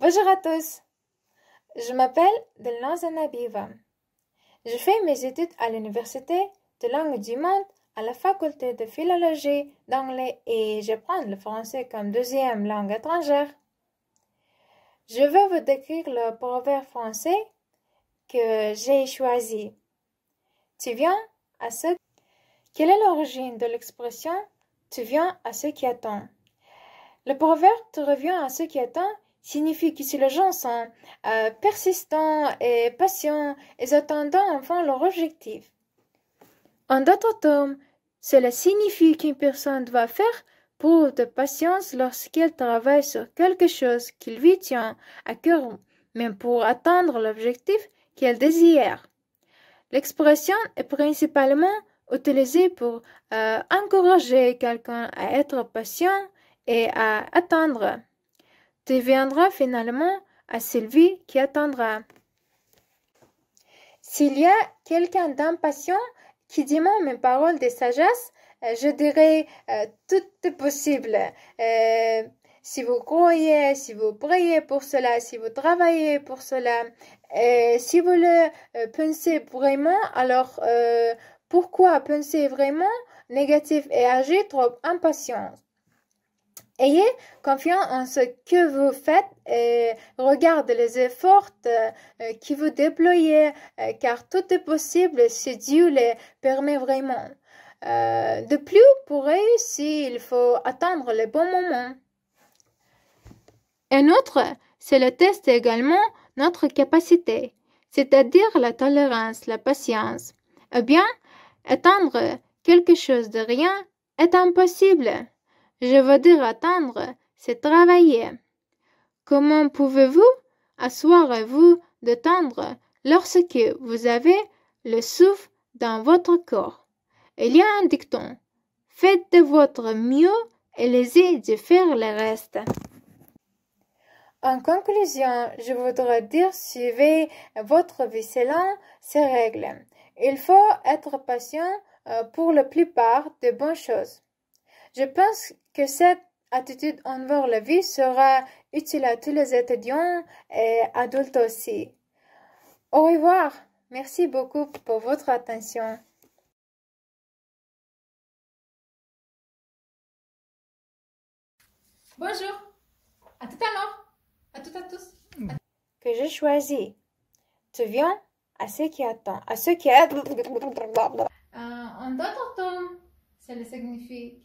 Bonjour à tous, je m'appelle Delnazanabiva. Zanabiva. Je fais mes études à l'Université de langue du monde à la faculté de philologie d'anglais et je prends le français comme deuxième langue étrangère. Je veux vous décrire le proverbe français que j'ai choisi. Tu viens à ce quelle est l'origine de l'expression Tu viens à ce qui attend Le proverbe Tu reviens à ce qui attend signifie que si les gens sont euh, persistants et patients, ils attendent enfin leur objectif. En d'autres termes, cela signifie qu'une personne doit faire preuve de patience lorsqu'elle travaille sur quelque chose qui lui tient à cœur, même pour atteindre l'objectif qu'elle désire. L'expression est principalement utilisé pour euh, encourager quelqu'un à être patient et à attendre. Tu finalement à Sylvie qui attendra. S'il y a quelqu'un d'impatient qui demande mes paroles de sagesse, euh, je dirais euh, tout est possible. si vous croyez, si vous priez pour cela, si vous travaillez pour cela, et si vous le pensez vraiment, alors pourquoi penser vraiment négatif et agir trop impatient Ayez confiance en ce que vous faites et regardez les efforts euh, euh, que vous déployez, euh, car tout est possible si Dieu les permet vraiment. de plus, pour réussir, il faut attendre le bon moment. Un autre, c'est le test également notre capacité, c'est-à-dire la tolérance, la patience. Eh bien, Attendre quelque chose de rien est impossible. Je veux dire attendre, c'est travailler. Comment pouvez-vous asseoir-vous de lorsque vous avez le souffle dans votre corps? Il y a un dicton. Faites de votre mieux et laissez de faire le reste. En conclusion, je voudrais dire suivez votre selon ces règles. Il faut être patient euh, pour la plupart des bonnes choses. Je pense que cette attitude envers la vie sera utile à tous les étudiants et adultes aussi. Au revoir. Merci beaucoup pour votre attention. Bonjour. À tout à l'heure que j'ai choisi Tu viens à ceux qui attend, à ceux qui attend. En d'autres Ça le signifie